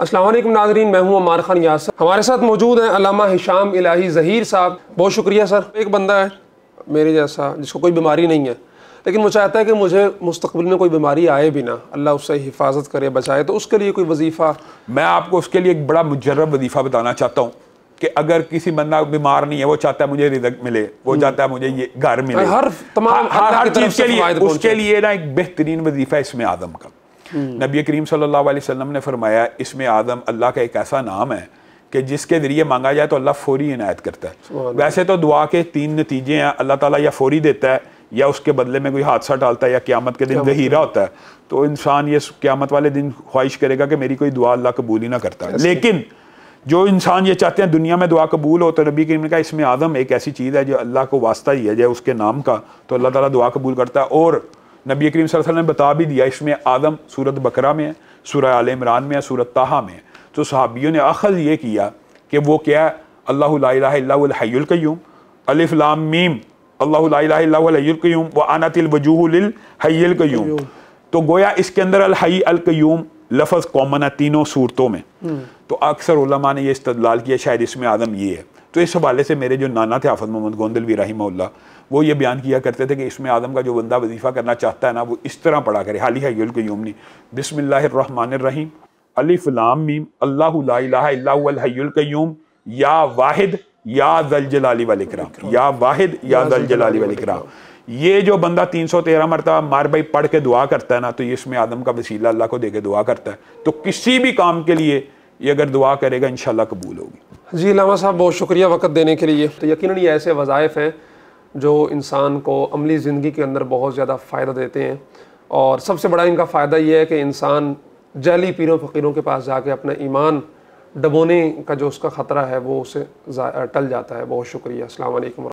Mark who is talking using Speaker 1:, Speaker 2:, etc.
Speaker 1: असलम नाजरीन मैं हूँ अमार खान यासर हमारे साथ मौजूद हैं अलामा हिशाम इलाही ज़हीर साहब बहुत शुक्रिया सर एक बंदा है मेरे जैसा जिसको कोई बीमारी नहीं है लेकिन वो चाहता है कि मुझे मुस्तबिल में कोई बीमारी आए भी ना अल्लाह उससे हिफाजत करे बचाए तो उसके लिए कोई वजीफ़ा
Speaker 2: मैं आपको उसके लिए एक बड़ा मुजरब वजीफ़ा बताना चाहता हूँ कि अगर किसी बंदा बीमार नहीं है वो चाहता है मुझे रिजक मिले वो हम्म। चाहता है मुझे ये घर मिले हर तमाम हर हर चीज़ के लिए उसके लिए ना एक बेहतरीन वजीफ़ा इसमें आदम का हम्म। नबी करीम सल्लल्लाहु अलैहि वसल्लम ने फरमाया इसमें आदम अल्लाह का एक ऐसा नाम है कि जिसके ज़रिए मांगा जाए तो अल्लाह फ़ौरी इनायत करता है वैसे तो दुआ के तीन नतीजे हैं अल्लाह ताला या फ़ौरी देता है या उसके बदले में कोई हादसा डालता है या क्यामत के दिन जहीरा होता है तो इंसान ये क्यामत वाले दिन ख्वाहिश करेगा कि मेरी कोई दुआ अल्लाह कबूल ही ना करता लेकिन जो इंसान ये चाहते हैं दुनिया में दुआ कबूल हो तो नबी करीम ने कहा इसमें आदम एक ऐसी चीज़ है जो अल्लाह को वास्ता ही है जो उसके नाम का तो अल्लाह ताला दुआ कबूल करता है और नबी करीम वसल्लम ने बता भी दिया इसमें आदम सूरत बकरा में है सूर आल इमरान में है सूरत ताहा में है तो सहाबियों ने अखज़ ये किया कि वो क्या है लाईलाकयूम अलिफ़लाम मीम लाईलाकयूम व अनतिलवजूहलकयूम तो गोया इसके अंदर अलहई अलकयूम लफज कॉमन है तीनों सूरतों में हम्म। तो अक्सर ने यह इस्तलाल किया शायद इसमें आदम ये है तो इस हवाले से मेरे जो नाना थे आफत मोहम्मद गोंदलवी रहीमल्ला वो ये बयान किया करते थे कि इसमें आदम का जो बंदा वजीफ़ा करना चाहता है ना वो इस तरह पढ़ा करे हाली हयल कयूमनी बसमिल्लाम अलीफ़लाम मीम अल्लाहल या वाहिद या दल जलाली वाल कराम या वाहिद या दल जलाली वाल कराम ये जो बंदा तीन सौ तेरह मरतबा मार भाई पढ़ के दुआ करता है ना तो इसमें आदम का वसीला अल्लाह को दे के दुआ करता है तो किसी भी काम के लिए ये अगर दुआ करेगा इन कबूल होगी
Speaker 1: जी लामा साहब बहुत शुक्रिया वक्त देने के लिए तो यकीन ये ऐसे वज़ाइफ़ हैं जो इंसान को अमली ज़िंदगी के अंदर बहुत ज़्यादा फ़ायदा देते हैं और सबसे बड़ा इनका फ़ायदा ये है कि इंसान जैली पीरों फ़कीरों के पास जाके अपना ईमान डबोने का जो उसका ख़तरा है वो उसे टल जाता है बहुत शुक्रिया अल्लाम